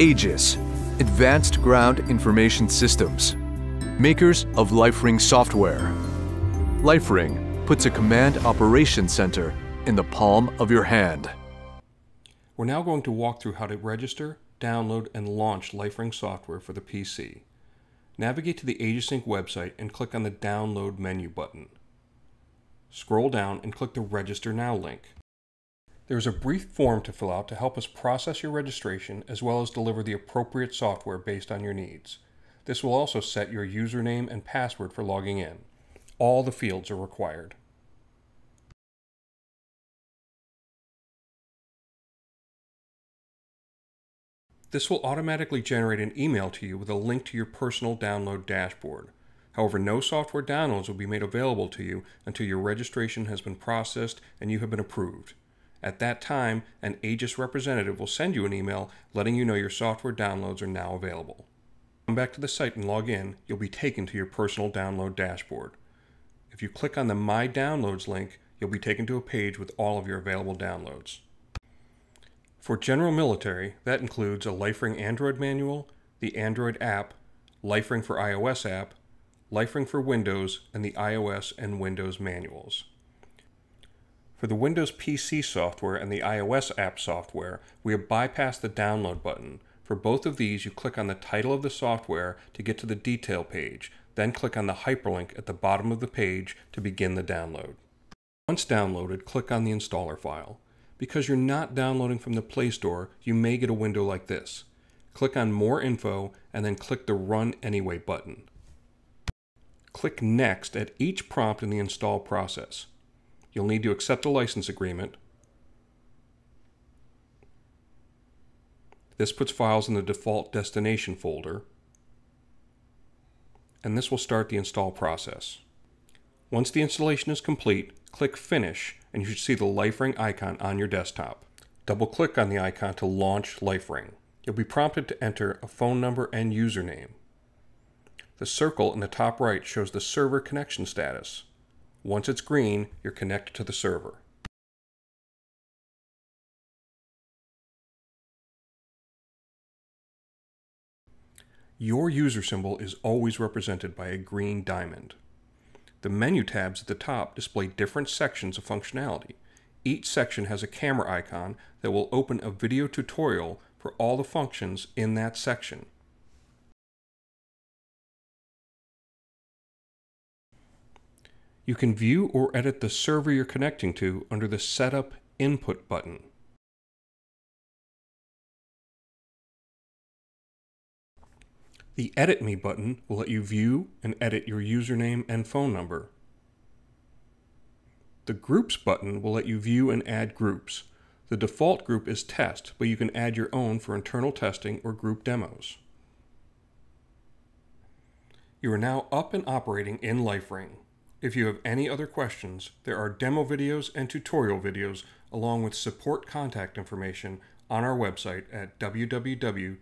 Aegis, Advanced Ground Information Systems, makers of Lifering software. Lifering puts a command operation center in the palm of your hand. We're now going to walk through how to register, download, and launch Lifering software for the PC. Navigate to the Aegisync website and click on the Download menu button. Scroll down and click the Register Now link. There is a brief form to fill out to help us process your registration as well as deliver the appropriate software based on your needs. This will also set your username and password for logging in. All the fields are required. This will automatically generate an email to you with a link to your personal download dashboard. However, no software downloads will be made available to you until your registration has been processed and you have been approved. At that time, an Aegis representative will send you an email letting you know your software downloads are now available. Come back to the site and log in, you'll be taken to your personal download dashboard. If you click on the My Downloads link, you'll be taken to a page with all of your available downloads. For general military, that includes a Lifering Android manual, the Android app, Lifering for iOS app, Lifering for Windows, and the iOS and Windows manuals. For the Windows PC software and the iOS app software, we have bypassed the download button. For both of these, you click on the title of the software to get to the detail page, then click on the hyperlink at the bottom of the page to begin the download. Once downloaded, click on the installer file. Because you're not downloading from the Play Store, you may get a window like this. Click on More Info and then click the Run Anyway button. Click Next at each prompt in the install process. You'll need to accept a license agreement. This puts files in the default destination folder. And this will start the install process. Once the installation is complete, click Finish and you should see the Lifering icon on your desktop. Double-click on the icon to launch Lifering. You'll be prompted to enter a phone number and username. The circle in the top right shows the server connection status. Once it's green, you're connected to the server. Your user symbol is always represented by a green diamond. The menu tabs at the top display different sections of functionality. Each section has a camera icon that will open a video tutorial for all the functions in that section. you can view or edit the server you're connecting to under the Setup Input button. The Edit Me button will let you view and edit your username and phone number. The Groups button will let you view and add groups. The default group is test, but you can add your own for internal testing or group demos. You are now up and operating in LifeRing. If you have any other questions, there are demo videos and tutorial videos along with support contact information on our website at www.agisinc.com.